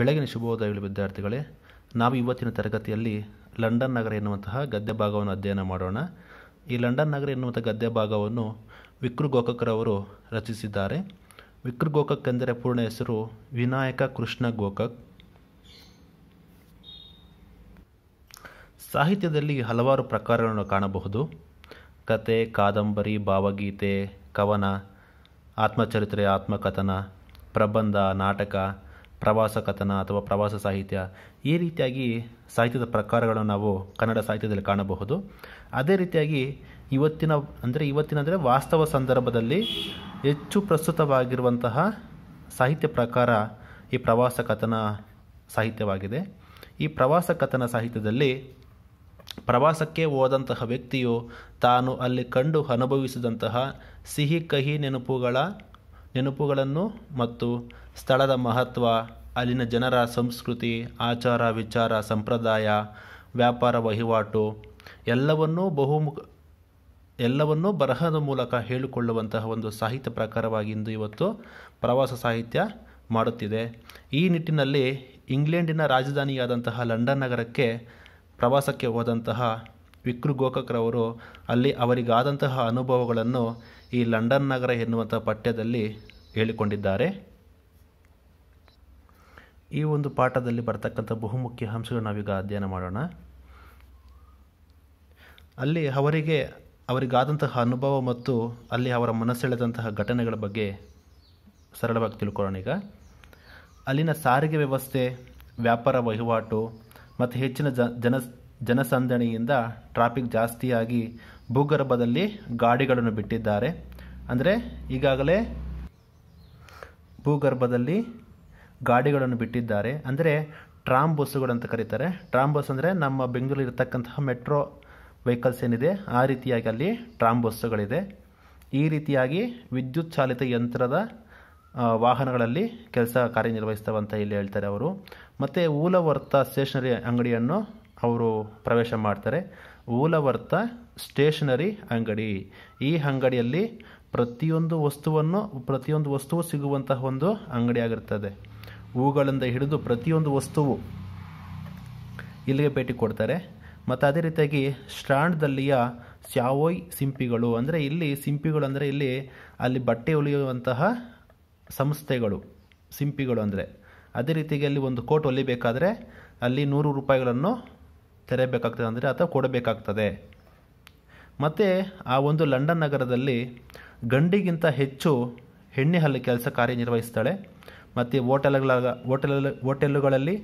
ಬೆಳಗಿನ ಶುಭೋದಯಗಳು ವಿದ್ಯಾರ್ಥಿಗಳೇ ನಾವು ಇವತ್ತಿನ ತರಗತಿಯಲ್ಲಿ ಲಂಡನ್ ನಗರ ಎನ್ನುವಂತಹ ಗದ್ಯ ಭಾಗವನ್ನು ಅಧ್ಯಯನ ಮಾಡೋಣ ಈ ಲಂಡನ್ ನಗರ ಎನ್ನುವಂಥ ಗದ್ಯ ಭಾಗವನ್ನು ವಿಕ್ರು ಗೋಕಕ್ರವರು ರಚಿಸಿದ್ದಾರೆ ವಿಕೃ ಗೋಕಕ್ ಎಂದರೆ ಪೂರ್ಣ ಹೆಸರು ವಿನಾಯಕ ಕೃಷ್ಣ ಗೋಕಕ್ ಸಾಹಿತ್ಯದಲ್ಲಿ ಹಲವಾರು ಪ್ರಕಾರಗಳನ್ನು ಕಾಣಬಹುದು ಕತೆ ಕಾದಂಬರಿ ಭಾವಗೀತೆ ಕವನ ಆತ್ಮಚರಿತ್ರೆ ಆತ್ಮಕಥನ ಪ್ರಬಂಧ ನಾಟಕ ಪ್ರವಾಸ ಕಥನ ಅಥವಾ ಪ್ರವಾಸ ಸಾಹಿತ್ಯ ಈ ರೀತಿಯಾಗಿ ಸಾಹಿತ್ಯದ ಪ್ರಕಾರಗಳನ್ನು ನಾವು ಕನ್ನಡ ಸಾಹಿತ್ಯದಲ್ಲಿ ಕಾಣಬಹುದು ಅದೇ ರೀತಿಯಾಗಿ ಇವತ್ತಿನ ಅಂದರೆ ಇವತ್ತಿನ ಅಂದರೆ ವಾಸ್ತವ ಸಂದರ್ಭದಲ್ಲಿ ಹೆಚ್ಚು ಪ್ರಸ್ತುತವಾಗಿರುವಂತಹ ಸಾಹಿತ್ಯ ಪ್ರಕಾರ ಈ ಪ್ರವಾಸ ಕಥನ ಸಾಹಿತ್ಯವಾಗಿದೆ ಈ ಪ್ರವಾಸ ಕಥನ ಸಾಹಿತ್ಯದಲ್ಲಿ ಪ್ರವಾಸಕ್ಕೆ ಹೋದಂತಹ ವ್ಯಕ್ತಿಯು ತಾನು ಅಲ್ಲಿ ಕಂಡು ಅನುಭವಿಸಿದಂತಹ ಸಿಹಿ ಕಹಿ ನೆನಪುಗಳ ನೆನಪುಗಳನ್ನು ಮತ್ತು ಸ್ಥಳದ ಮಹತ್ವ ಅಲ್ಲಿನ ಜನರ ಸಂಸ್ಕೃತಿ ಆಚಾರ ವಿಚಾರ ಸಂಪ್ರದಾಯ ವ್ಯಾಪಾರ ವಹಿವಾಟು ಎಲ್ಲವನ್ನೂ ಬಹುಮುಖ ಎಲ್ಲವನ್ನೂ ಬರಹದ ಮೂಲಕ ಹೇಳಿಕೊಳ್ಳುವಂತಹ ಒಂದು ಸಾಹಿತ್ಯ ಪ್ರಕಾರವಾಗಿಂದು ಇವತ್ತು ಪ್ರವಾಸ ಸಾಹಿತ್ಯ ಮಾಡುತ್ತಿದೆ ಈ ನಿಟ್ಟಿನಲ್ಲಿ ಇಂಗ್ಲೆಂಡಿನ ರಾಜಧಾನಿಯಾದಂತಹ ಲಂಡನ್ ನಗರಕ್ಕೆ ಪ್ರವಾಸಕ್ಕೆ ಹೋದಂತಹ ವಿಕ್ರು ಗೋಕಕ್ರವರು ಅಲ್ಲಿ ಅವರಿಗಾದಂತಹ ಅನುಭವಗಳನ್ನು ಈ ಲಂಡನ್ ನಗರ ಎನ್ನುವಂಥ ಪಠ್ಯದಲ್ಲಿ ಹೇಳಿಕೊಂಡಿದ್ದಾರೆ ಈ ಒಂದು ಪಾಠದಲ್ಲಿ ಬರತಕ್ಕಂಥ ಬಹುಮುಖ್ಯ ಅಂಶಗಳು ನಾವೀಗ ಅಧ್ಯಯನ ಮಾಡೋಣ ಅಲ್ಲಿ ಅವರಿಗೆ ಅವರಿಗಾದಂತಹ ಅನುಭವ ಮತ್ತು ಅಲ್ಲಿ ಅವರ ಮನಸ್ಸೆಳೆದಂತಹ ಘಟನೆಗಳ ಬಗ್ಗೆ ಸರಳವಾಗಿ ತಿಳ್ಕೊಳ್ಳೋಣ ಈಗ ಅಲ್ಲಿನ ಸಾರಿಗೆ ವ್ಯವಸ್ಥೆ ವ್ಯಾಪಾರ ವಹಿವಾಟು ಮತ್ತು ಹೆಚ್ಚಿನ ಜನ ಜನಸಂದಣಿಯಿಂದ ಟ್ರಾಫಿಕ್ ಜಾಸ್ತಿಯಾಗಿ ಭೂಗರ್ಭದಲ್ಲಿ ಗಾಡಿಗಳನ್ನು ಬಿಟ್ಟಿದ್ದಾರೆ ಅಂದರೆ ಈಗಾಗಲೇ ಭೂಗರ್ಭದಲ್ಲಿ ಗಾಡಿಗಳನ್ನು ಬಿಟ್ಟಿದ್ದಾರೆ ಅಂದರೆ ಟ್ರಾಮ್ ಬಸ್ಸುಗಳು ಅಂತ ಕರೀತಾರೆ ಟ್ರಾಮ್ ಬಸ್ ಅಂದರೆ ನಮ್ಮ ಬೆಂಗಳೂರಿರ್ತಕ್ಕಂತಹ ಮೆಟ್ರೋ ವೆಹಿಕಲ್ಸ್ ಏನಿದೆ ಆ ರೀತಿಯಾಗಿ ಅಲ್ಲಿ ಟ್ರಾಮ್ ಬಸ್ಸುಗಳಿದೆ ಈ ರೀತಿಯಾಗಿ ವಿದ್ಯುತ್ ಚಾಲಿತ ಯಂತ್ರದ ವಾಹನಗಳಲ್ಲಿ ಕೆಲಸ ಅಂತ ಇಲ್ಲಿ ಹೇಳ್ತಾರೆ ಅವರು ಮತ್ತು ಊಲವರ್ತ ಸ್ಟೇಷನರಿ ಅಂಗಡಿಯನ್ನು ಅವರು ಪ್ರವೇಶ ಮಾಡ್ತಾರೆ ಊಲವರ್ತ ಸ್ಟೇಷನರಿ ಅಂಗಡಿ ಈ ಅಂಗಡಿಯಲ್ಲಿ ಪ್ರತಿಯೊಂದು ವಸ್ತುವನ್ನು ಪ್ರತಿಯೊಂದು ವಸ್ತುವು ಸಿಗುವಂತಹ ಒಂದು ಅಂಗಡಿಯಾಗಿರ್ತದೆ ಹೂಗಳಿಂದ ಹಿಡಿದು ಪ್ರತಿಯೊಂದು ವಸ್ತುವು ಇಲ್ಲಿಗೆ ಭೇಟಿ ಕೊಡ್ತಾರೆ ಮತ್ತು ಅದೇ ರೀತಿಯಾಗಿ ಸ್ಟ್ಯಾಂಡ್ದಲ್ಲಿಯ ಸ್ಯಾವೋಯ್ ಸಿಂಪಿಗಳು ಅಂದರೆ ಇಲ್ಲಿ ಸಿಂಪಿಗಳು ಅಂದರೆ ಇಲ್ಲಿ ಅಲ್ಲಿ ಬಟ್ಟೆ ಉಳಿಯುವಂತಹ ಸಂಸ್ಥೆಗಳು ಸಿಂಪಿಗಳು ಅಂದರೆ ಅದೇ ರೀತಿಯಾಗಿ ಅಲ್ಲಿ ಒಂದು ಕೋಟ್ ಹೊಲಿಬೇಕಾದ್ರೆ ಅಲ್ಲಿ ನೂರು ರೂಪಾಯಿಗಳನ್ನು ತೆರೆಯಬೇಕಾಗ್ತದೆ ಅಂದರೆ ಅಥವಾ ಕೊಡಬೇಕಾಗ್ತದೆ ಮತ್ತು ಆ ಒಂದು ಲಂಡನ್ ನಗರದಲ್ಲಿ ಗಂಡಿಗಿಂತ ಹೆಚ್ಚು ಹೆಣ್ಣೆ ಹಲ್ಲು ಕೆಲಸ ಕಾರ್ಯನಿರ್ವಹಿಸ್ತಾಳೆ ಮತ್ತು ಹೋಟೆಲ್ಗಳ ಹೋಟೆಲ್ ಹೋಟೆಲ್ಲುಗಳಲ್ಲಿ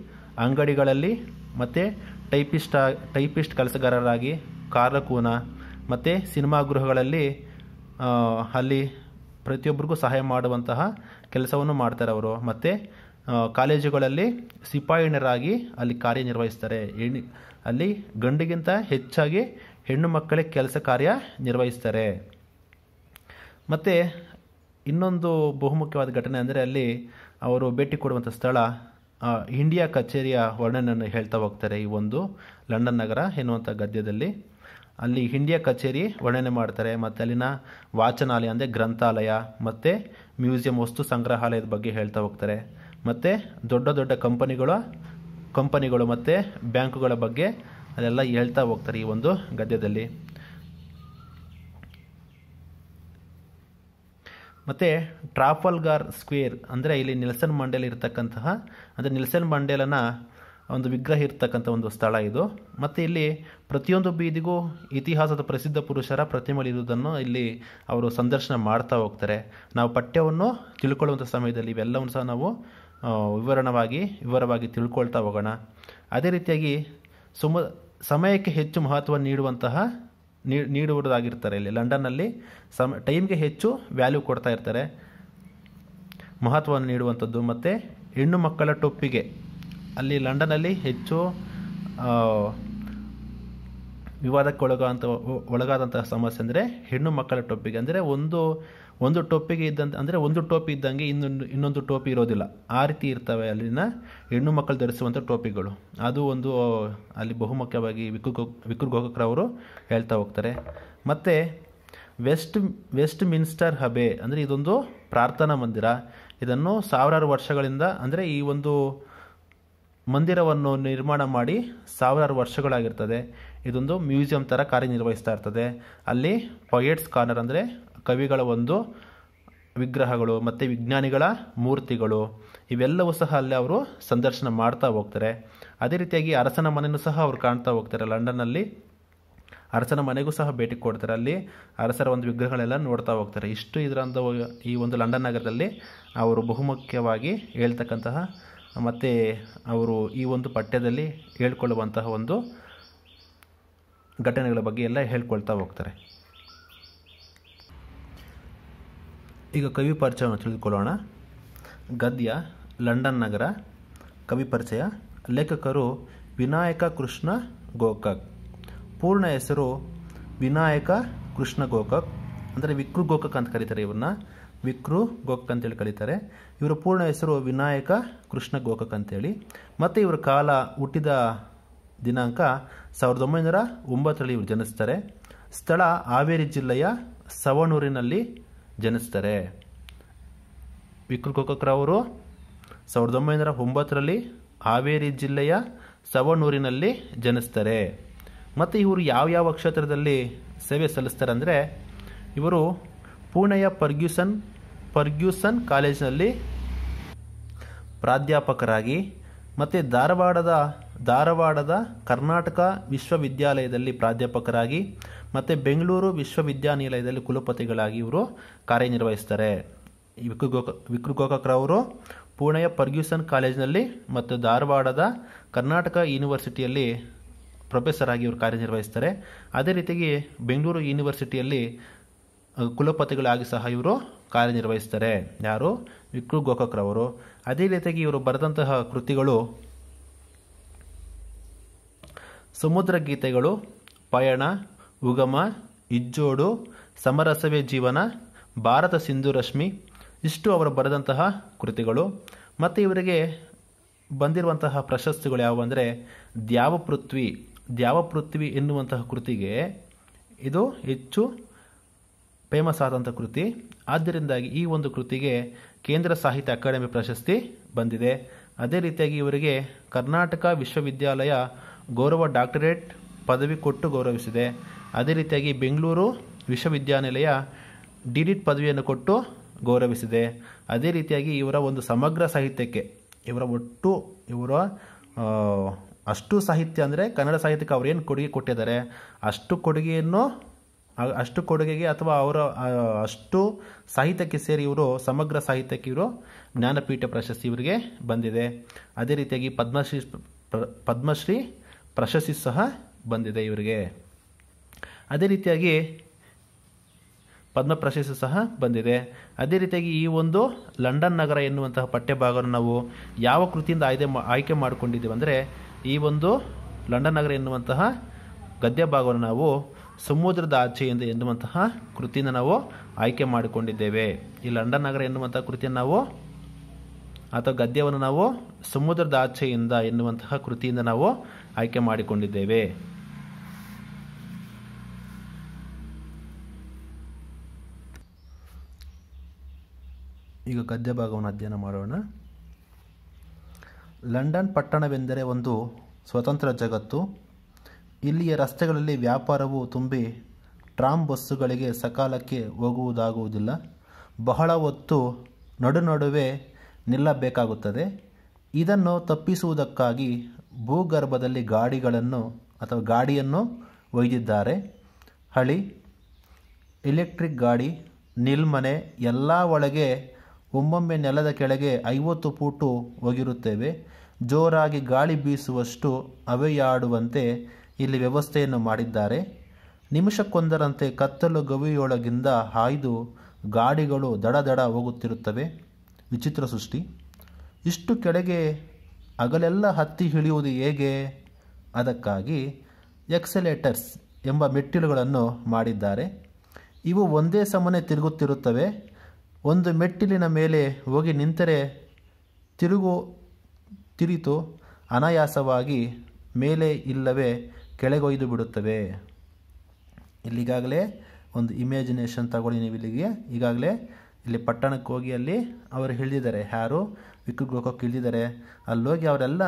ಅಂಗಡಿಗಳಲ್ಲಿ ಮತ್ತು ಟೈಪಿಸ್ಟ್ ಟೈಪಿಸ್ಟ್ ಕೆಲಸಗಾರರಾಗಿ ಕಾರಕೂನ ಮತ್ತು ಸಿನಿಮಾ ಗೃಹಗಳಲ್ಲಿ ಅಲ್ಲಿ ಪ್ರತಿಯೊಬ್ಬರಿಗೂ ಸಹಾಯ ಮಾಡುವಂತಹ ಕೆಲಸವನ್ನು ಮಾಡ್ತಾರೆ ಅವರು ಮತ್ತು ಕಾಲೇಜುಗಳಲ್ಲಿ ಸಿಪಾಯಿಣರಾಗಿ ಅಲ್ಲಿ ಕಾರ್ಯನಿರ್ವಹಿಸ್ತಾರೆ ಹೆಣ್ಣು ಅಲ್ಲಿ ಗಂಡಿಗಿಂತ ಹೆಚ್ಚಾಗಿ ಹೆಣ್ಣು ಮಕ್ಕಳೇ ಕೆಲಸ ಕಾರ್ಯ ನಿರ್ವಹಿಸ್ತಾರೆ ಮತ್ತು ಇನ್ನೊಂದು ಬಹುಮುಖ್ಯವಾದ ಘಟನೆ ಅಂದರೆ ಅಲ್ಲಿ ಅವರು ಭೇಟಿ ಕೊಡುವಂಥ ಸ್ಥಳ ಇಂಡಿಯಾ ಕಚೇರಿಯ ವರ್ಣನೆಯನ್ನು ಹೇಳ್ತಾ ಹೋಗ್ತಾರೆ ಈ ಒಂದು ಲಂಡನ್ ನಗರ ಎನ್ನುವಂಥ ಗದ್ಯದಲ್ಲಿ ಅಲ್ಲಿ ಇಂಡಿಯಾ ಕಚೇರಿ ವರ್ಣನೆ ಮಾಡ್ತಾರೆ ಮತ್ತು ಅಲ್ಲಿನ ವಾಚನಾಲಯ ಅಂದರೆ ಗ್ರಂಥಾಲಯ ಮತ್ತು ಮ್ಯೂಸಿಯಂ ವಸ್ತು ಸಂಗ್ರಹಾಲಯದ ಬಗ್ಗೆ ಹೇಳ್ತಾ ಹೋಗ್ತಾರೆ ಮತ್ತು ದೊಡ್ಡ ದೊಡ್ಡ ಕಂಪನಿಗಳ ಕಂಪನಿಗಳು ಮತ್ತು ಬ್ಯಾಂಕುಗಳ ಬಗ್ಗೆ ಅದೆಲ್ಲ ಹೇಳ್ತಾ ಹೋಗ್ತಾರೆ ಈ ಒಂದು ಗದ್ಯದಲ್ಲಿ ಮತ್ತು ಟ್ರಾಫಲ್ಗಾರ್ ಸ್ಕ್ವೇರ್ ಅಂದರೆ ಇಲ್ಲಿ ನಿಲ್ಸನ್ ಮಂಡೇಲ್ ಇರತಕ್ಕಂತಹ ಅಂದರೆ ನಿಲ್ಸನ್ ಮಂಡೇಲನ ಒಂದು ವಿಗ್ರಹ ಇರ್ತಕ್ಕಂಥ ಒಂದು ಸ್ಥಳ ಇದು ಮತ್ತು ಇಲ್ಲಿ ಪ್ರತಿಯೊಂದು ಬೀದಿಗೂ ಇತಿಹಾಸದ ಪ್ರಸಿದ್ಧ ಪುರುಷರ ಪ್ರತಿಮೆಗಳಿರುವುದನ್ನು ಇಲ್ಲಿ ಅವರು ಸಂದರ್ಶನ ಮಾಡ್ತಾ ಹೋಗ್ತಾರೆ ನಾವು ಪಠ್ಯವನ್ನು ತಿಳ್ಕೊಳ್ಳುವಂಥ ಸಮಯದಲ್ಲಿ ಇವೆಲ್ಲವನ್ನು ಸಹ ನಾವು ವಿವರಣವಾಗಿ ವಿವರವಾಗಿ ತಿಳ್ಕೊಳ್ತಾ ಹೋಗೋಣ ಅದೇ ರೀತಿಯಾಗಿ ಸುಮ ಸಮಯಕ್ಕೆ ಹೆಚ್ಚು ಮಹತ್ವ ನೀಡುವಂತಹ ನೀಡುವುದಾಗಿರ್ತಾರೆ ಇಲ್ಲಿ ಲಂಡನ್ನಲ್ಲಿ ಸಮ ಟೈಮ್ಗೆ ಹೆಚ್ಚು ವ್ಯಾಲ್ಯೂ ಕೊಡ್ತಾ ಇರ್ತಾರೆ ಮಹತ್ವವನ್ನು ನೀಡುವಂಥದ್ದು ಮತ್ತು ಹೆಣ್ಣು ಮಕ್ಕಳ ಟೊಪ್ಪಿಗೆ ಅಲ್ಲಿ ಲಂಡನ್ನಲ್ಲಿ ಹೆಚ್ಚು ವಿವಾದಕ್ಕೆ ಒಳಗಾದಂಥ ಒಳಗಾದಂತಹ ಸಮಸ್ಯೆ ಅಂದರೆ ಹೆಣ್ಣು ಮಕ್ಕಳ ಟೊಪ್ಪಿಗೆ ಅಂದರೆ ಒಂದು ಒಂದು ಟೋಪಿಗೆ ಇದ್ದಂತೆ ಅಂದರೆ ಒಂದು ಟೋಪಿ ಇದ್ದಂಗೆ ಇನ್ನೊಂದು ಇನ್ನೊಂದು ಟೋಪಿ ಇರೋದಿಲ್ಲ ಆ ರೀತಿ ಇರ್ತವೆ ಅಲ್ಲಿನ ಹೆಣ್ಣು ಮಕ್ಕಳು ಧರಿಸುವಂಥ ಟೋಪಿಗಳು ಅದು ಒಂದು ಅಲ್ಲಿ ಬಹುಮುಖ್ಯವಾಗಿ ವಿಕೃ ಅವರು ಹೇಳ್ತಾ ಹೋಗ್ತಾರೆ ಮತ್ತು ವೆಸ್ಟ್ ವೆಸ್ಟ್ ಮಿನ್ಸ್ಟರ್ ಹಬೆ ಅಂದರೆ ಇದೊಂದು ಪ್ರಾರ್ಥನಾ ಮಂದಿರ ಇದನ್ನು ಸಾವಿರಾರು ವರ್ಷಗಳಿಂದ ಅಂದರೆ ಈ ಒಂದು ಮಂದಿರವನ್ನು ನಿರ್ಮಾಣ ಮಾಡಿ ಸಾವಿರಾರು ವರ್ಷಗಳಾಗಿರ್ತದೆ ಇದೊಂದು ಮ್ಯೂಸಿಯಂ ಥರ ಕಾರ್ಯನಿರ್ವಹಿಸ್ತಾ ಇರ್ತದೆ ಅಲ್ಲಿ ಪೊಯೆಟ್ಸ್ ಕಾರ್ನರ್ ಅಂದರೆ ಕವಿಗಳ ಒಂದು ವಿಗ್ರಹಗಳು ಮತ್ತು ವಿಜ್ಞಾನಿಗಳ ಮೂರ್ತಿಗಳು ಇವೆಲ್ಲವೂ ಸಹ ಅಲ್ಲಿ ಅವರು ಸಂದರ್ಶನ ಮಾಡ್ತಾ ಹೋಗ್ತಾರೆ ಅದೇ ರೀತಿಯಾಗಿ ಅರಸನ ಮನೆಯೂ ಸಹ ಅವರು ಕಾಣ್ತಾ ಹೋಗ್ತಾರೆ ಲಂಡನ್ನಲ್ಲಿ ಅರಸನ ಮನೆಗೂ ಸಹ ಭೇಟಿ ಕೊಡ್ತಾರೆ ಅಲ್ಲಿ ಅರಸರ ಒಂದು ವಿಗ್ರಹಗಳೆಲ್ಲ ನೋಡ್ತಾ ಹೋಗ್ತಾರೆ ಇಷ್ಟು ಇದರಂದು ಈ ಒಂದು ಲಂಡನ್ ನಗರದಲ್ಲಿ ಅವರು ಬಹುಮುಖ್ಯವಾಗಿ ಹೇಳ್ತಕ್ಕಂತಹ ಮತ್ತು ಅವರು ಈ ಒಂದು ಪಠ್ಯದಲ್ಲಿ ಹೇಳ್ಕೊಳ್ಳುವಂತಹ ಒಂದು ಘಟನೆಗಳ ಬಗ್ಗೆ ಎಲ್ಲ ಹೇಳ್ಕೊಳ್ತಾ ಹೋಗ್ತಾರೆ ಈಗ ಕವಿ ಪರಿಚಯವನ್ನು ತಿಳಿದುಕೊಳ್ಳೋಣ ಗದ್ಯ ಲಂಡನ್ ನಗರ ಕವಿ ಪರಿಚಯ ಲೇಖಕರು ವಿನಾಯಕ ಕೃಷ್ಣ ಗೋಕಾಕ್ ಪೂರ್ಣ ಹೆಸರು ವಿನಾಯಕ ಕೃಷ್ಣ ಗೋಕಾಕ್ ಅಂದರೆ ವಿಕ್ರು ಗೋಕಾಕ್ ಅಂತ ಕರೀತಾರೆ ಇವ್ರನ್ನ ವಿಕ್ರು ಗೋಕಕ್ ಅಂತೇಳಿ ಕರೀತಾರೆ ಇವರ ಪೂರ್ಣ ಹೆಸರು ವಿನಾಯಕ ಕೃಷ್ಣ ಗೋಕಕ್ ಅಂತೇಳಿ ಮತ್ತು ಇವರ ಕಾಲ ಹುಟ್ಟಿದ ದಿನಾಂಕ ಸಾವಿರದ ಒಂಬೈನೂರ ಒಂಬತ್ತರಲ್ಲಿ ಇವರು ಜನಿಸ್ತಾರೆ ಸ್ಥಳ ಹಾವೇರಿ ಜಿಲ್ಲೆಯ ಸವಣೂರಿನಲ್ಲಿ ಜನಿಸ್ತಾರೆ ವಿಕ್ರಲ್ ಅವರು ಸಾವಿರದ ಒಂಬೈನೂರ ಒಂಬತ್ತರಲ್ಲಿ ಹಾವೇರಿ ಜಿಲ್ಲೆಯ ಸವಣೂರಿನಲ್ಲಿ ಜನಿಸ್ತಾರೆ ಮತ್ತು ಇವರು ಯಾವ ಯಾವ ಕ್ಷೇತ್ರದಲ್ಲಿ ಸೇವೆ ಸಲ್ಲಿಸ್ತಾರೆ ಅಂದರೆ ಇವರು ಪುಣೆಯ ಪರ್ಗ್ಯೂಸನ್ ಪರ್ಗ್ಯೂಸನ್ ಕಾಲೇಜಿನಲ್ಲಿ ಪ್ರಾಧ್ಯಾಪಕರಾಗಿ ಮತ್ತು ಧಾರವಾಡದ ಧಾರವಾಡದ ಕರ್ನಾಟಕ ವಿಶ್ವವಿದ್ಯಾಲಯದಲ್ಲಿ ಪ್ರಾಧ್ಯಾಪಕರಾಗಿ ಮತ್ತು ಬೆಂಗಳೂರು ವಿಶ್ವವಿದ್ಯಾನಿಲಯದಲ್ಲಿ ಕುಲಪತಿಗಳಾಗಿ ಇವರು ಕಾರ್ಯನಿರ್ವಹಿಸ್ತಾರೆ ವಿಕ್ರು ಅವರು ಪುಣೆಯ ಪರ್ಗ್ಯೂಸನ್ ಕಾಲೇಜಿನಲ್ಲಿ ಮತ್ತು ಧಾರವಾಡದ ಕರ್ನಾಟಕ ಯೂನಿವರ್ಸಿಟಿಯಲ್ಲಿ ಪ್ರೊಫೆಸರ್ ಆಗಿ ಇವರು ಕಾರ್ಯನಿರ್ವಹಿಸ್ತಾರೆ ಅದೇ ರೀತಿಗೆ ಬೆಂಗಳೂರು ಯೂನಿವರ್ಸಿಟಿಯಲ್ಲಿ ಕುಲಪತಿಗಳಾಗಿ ಸಹ ಇವರು ಕಾರ್ಯನಿರ್ವಹಿಸ್ತಾರೆ ಯಾರು ವಿಕೃ ಗೋಕಾಕ್ರವರು ಅದೇ ರೀತಿಯಾಗಿ ಇವರು ಬರೆದಂತಹ ಕೃತಿಗಳು ಸಮುದ್ರ ಗೀತೆಗಳು ಪಯಣ ಉಗಮ ಇಜ್ಜೋಡು ಸಮರಸವೇ ಜೀವನ ಭಾರತ ಸಿಂಧು ರಶ್ಮಿ ಇಷ್ಟು ಅವರು ಬರೆದಂತಹ ಕೃತಿಗಳು ಮತ್ತು ಇವರಿಗೆ ಬಂದಿರುವಂತಹ ಪ್ರಶಸ್ತಿಗಳು ಯಾವುವಂದರೆ ದ್ಯಾವಪೃಥ್ವಿ ದ್ಯಾವಪೃಥ್ವಿ ಎನ್ನುವಂತಹ ಕೃತಿಗೆ ಇದು ಹೆಚ್ಚು ಫೇಮಸ್ ಆದಂಥ ಕೃತಿ ಆದ್ದರಿಂದಾಗಿ ಈ ಒಂದು ಕೃತಿಗೆ ಕೇಂದ್ರ ಸಾಹಿತ್ಯ ಅಕಾಡೆಮಿ ಪ್ರಶಸ್ತಿ ಬಂದಿದೆ ಅದೇ ರೀತಿಯಾಗಿ ಇವರಿಗೆ ಕರ್ನಾಟಕ ವಿಶ್ವವಿದ್ಯಾಲಯ ಗೌರವ ಡಾಕ್ಟರೇಟ್ ಪದವಿ ಕೊಟ್ಟು ಗೌರವಿಸಿದೆ ಅದೇ ರೀತಿಯಾಗಿ ಬೆಂಗಳೂರು ವಿಶ್ವವಿದ್ಯಾನಿಲಯ ಡಿಡಿಟ್ ಪದವಿಯನ್ನು ಕೊಟ್ಟು ಗೌರವಿಸಿದೆ ಅದೇ ರೀತಿಯಾಗಿ ಇವರ ಒಂದು ಸಮಗ್ರ ಸಾಹಿತ್ಯಕ್ಕೆ ಇವರ ಒಟ್ಟು ಇವರ ಅಷ್ಟು ಸಾಹಿತ್ಯ ಅಂದರೆ ಕನ್ನಡ ಸಾಹಿತ್ಯಕ್ಕೆ ಅವರೇನು ಕೊಡುಗೆ ಕೊಟ್ಟಿದ್ದಾರೆ ಅಷ್ಟು ಕೊಡುಗೆಯನ್ನು ಅಷ್ಟು ಕೊಡುಗೆಗೆ ಅಥವಾ ಅವರ ಅಷ್ಟು ಸಾಹಿತ್ಯಕ್ಕೆ ಸೇರಿ ಇವರು ಸಮಗ್ರ ಸಾಹಿತ್ಯಕ್ಕೆ ಇವರು ಜ್ಞಾನಪೀಠ ಪ್ರಶಸ್ತಿ ಇವರಿಗೆ ಬಂದಿದೆ ಅದೇ ರೀತಿಯಾಗಿ ಪದ್ಮಶ್ರೀ ಪದ್ಮಶ್ರೀ ಪ್ರಶಸ್ತಿ ಸಹ ಬಂದಿದೆ ಇವರಿಗೆ ಅದೇ ರೀತಿಯಾಗಿ ಪದ್ಮ ಪ್ರಶಸ್ತಿ ಸಹ ಬಂದಿದೆ ಅದೇ ರೀತಿಯಾಗಿ ಈ ಒಂದು ಲಂಡನ್ ನಗರ ಎನ್ನುವಂತಹ ಭಾಗವನ್ನು ನಾವು ಯಾವ ಕೃತಿಯಿಂದ ಆಯ್ದೆ ಆಯ್ಕೆ ಮಾಡಿಕೊಂಡಿದ್ದೀವಿ ಅಂದರೆ ಈ ಒಂದು ಲಂಡನ್ ನಗರ ಎನ್ನುವಂತಹ ಗದ್ಯ ಭಾಗವನ್ನು ನಾವು ಸಮುದ್ರದ ಆಚೆಯಿಂದ ಎನ್ನುವಂತಹ ಕೃತಿಯನ್ನು ನಾವು ಆಯ್ಕೆ ಮಾಡಿಕೊಂಡಿದ್ದೇವೆ ಈ ಲಂಡನ್ ನಗರ ಎನ್ನುವಂತಹ ಕೃತಿಯನ್ನು ನಾವು ಅಥವಾ ಗದ್ಯವನ್ನು ನಾವು ಸಮುದ್ರದ ಆಚೆಯಿಂದ ಎನ್ನುವಂತಹ ಕೃತಿಯಿಂದ ನಾವು ಆಯ್ಕೆ ಮಾಡಿಕೊಂಡಿದ್ದೇವೆ ಈಗ ಗದ್ಯ ಭಾಗವನ್ನು ಅಧ್ಯಯನ ಮಾಡೋಣ ಲಂಡನ್ ಪಟ್ಟಣವೆಂದರೆ ಒಂದು ಸ್ವತಂತ್ರ ಜಗತ್ತು ಇಲ್ಲಿಯ ರಸ್ತೆಗಳಲ್ಲಿ ವ್ಯಾಪಾರವು ತುಂಬಿ ಟ್ರಾಮ್ ಬಸ್ಸುಗಳಿಗೆ ಸಕಾಲಕ್ಕೆ ಹೋಗುವುದಾಗುವುದಿಲ್ಲ ಬಹಳ ಹೊತ್ತು ನಡು ನಡುವೆ ನಿಲ್ಲಬೇಕಾಗುತ್ತದೆ ಇದನ್ನು ತಪ್ಪಿಸುವುದಕ್ಕಾಗಿ ಭೂಗರ್ಭದಲ್ಲಿ ಗಾಡಿಗಳನ್ನು ಅಥವಾ ಗಾಡಿಯನ್ನು ಒಯ್ದಿದ್ದಾರೆ ಹಳಿ ಎಲೆಕ್ಟ್ರಿಕ್ ಗಾಡಿ ನಿಲ್ಮನೆ ಎಲ್ಲ ಒಳಗೆ ಒಮ್ಮೊಮ್ಮೆ ನೆಲದ ಕೆಳಗೆ ಐವತ್ತು ಫೂಟು ಹೋಗಿರುತ್ತೇವೆ ಜೋರಾಗಿ ಗಾಳಿ ಬೀಸುವಷ್ಟು ಅವೆಯಾಡುವಂತೆ ಇಲ್ಲಿ ವ್ಯವಸ್ಥೆಯನ್ನು ಮಾಡಿದ್ದಾರೆ ನಿಮಿಷಕ್ಕೊಂದರಂತೆ ಕತ್ತಲು ಗವಿಯೊಳಗಿಂದ ಹಾಯ್ದು ಗಾಡಿಗಳು ದಡ ದಡ ಹೋಗುತ್ತಿರುತ್ತವೆ ವಿಚಿತ್ರ ಸೃಷ್ಟಿ ಇಷ್ಟು ಕೆಳಗೆ ಅಗಲೆಲ್ಲ ಹತ್ತಿ ಹಿಳಿಯುವುದು ಹೇಗೆ ಅದಕ್ಕಾಗಿ ಎಕ್ಸಲೇಟರ್ಸ್ ಎಂಬ ಮೆಟ್ಟಿಲುಗಳನ್ನು ಮಾಡಿದ್ದಾರೆ ಇವು ಒಂದೇ ಸಮನೆ ತಿರುಗುತ್ತಿರುತ್ತವೆ ಒಂದು ಮೆಟ್ಟಿಲಿನ ಮೇಲೆ ಹೋಗಿ ನಿಂತರೆ ತಿರುಗು ತಿರಿತು ಅನಾಯಾಸವಾಗಿ ಮೇಲೆ ಇಲ್ಲವೇ ಕೆಳಗೊಯ್ದು ಬಿಡುತ್ತವೆ ಇಲ್ಲಿಗಾಗಲೇ ಒಂದು ಇಮ್ಯಾಜಿನೇಷನ್ ತಗೊಳ್ಳಿ ನೀವು ಇಲ್ಲಿಗೆ ಈಗಾಗಲೇ ಇಲ್ಲಿ ಪಟ್ಟಣಕ್ಕೆ ಹೋಗಿ ಅಲ್ಲಿ ಅವರು ಹೇಳಿದ್ದಾರೆ ಯಾರು ವಿಕ್ಕುಗೋಕಕ್ಕೆ ಇಳಿದಿದ್ದಾರೆ ಅಲ್ಲೋಗಿ ಅವರೆಲ್ಲ